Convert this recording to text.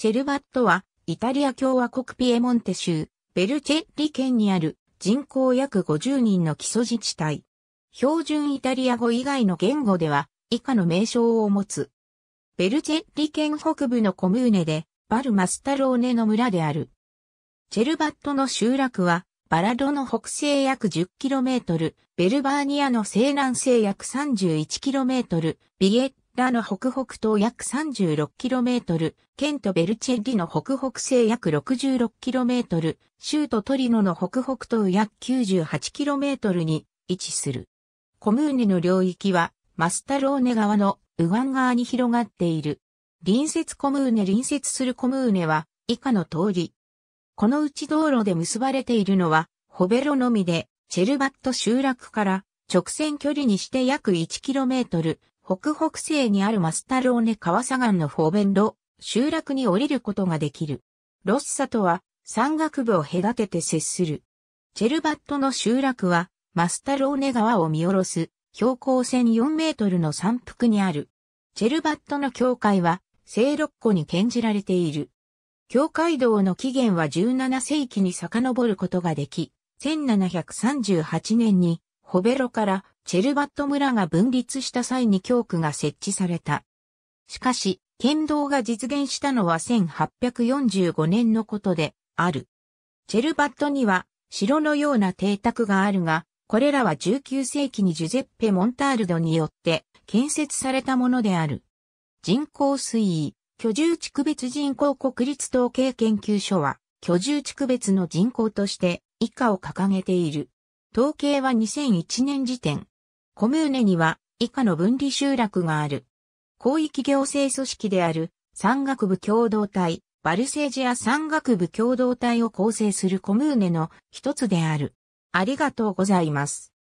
チェルバットは、イタリア共和国ピエモンテ州、ベルチェッリ県にある人口約50人の基礎自治体。標準イタリア語以外の言語では、以下の名称を持つ。ベルチェッリ県北部のコムーネで、バルマスタローネの村である。チェルバットの集落は、バラドの北西約 10km、ベルバーニアの西南西約 31km、ビエッラの北北東約 36km、ケント・ベルチェリの北北西約 66km、州都トリノの北北東約 98km に位置する。コムーネの領域はマスタローネ川の右岸側に広がっている。隣接コムーネ隣接するコムーネは以下の通り。このうち道路で結ばれているのはホベロのみでチェルバット集落から直線距離にして約 1km、北北西にあるマスタローネ川左岸のフォーベンロ、集落に降りることができる。ロッサとは山岳部を隔てて接する。チェルバットの集落はマスタローネ川を見下ろす標高線4メートルの山腹にある。チェルバットの教会は聖六湖に献じられている。教会道の起源は17世紀に遡ることができ、1738年にホベロからチェルバット村が分立した際に教区が設置された。しかし、剣道が実現したのは1845年のことである。チェルバットには城のような邸宅があるが、これらは19世紀にジュゼッペ・モンタールドによって建設されたものである。人口推移、居住地区別人口国立統計研究所は、居住地区別の人口として以下を掲げている。統計は2001年時点、コムーネには以下の分離集落がある。広域行政組織である山岳部共同体、バルセージア山岳部共同体を構成するコムーネの一つである。ありがとうございます。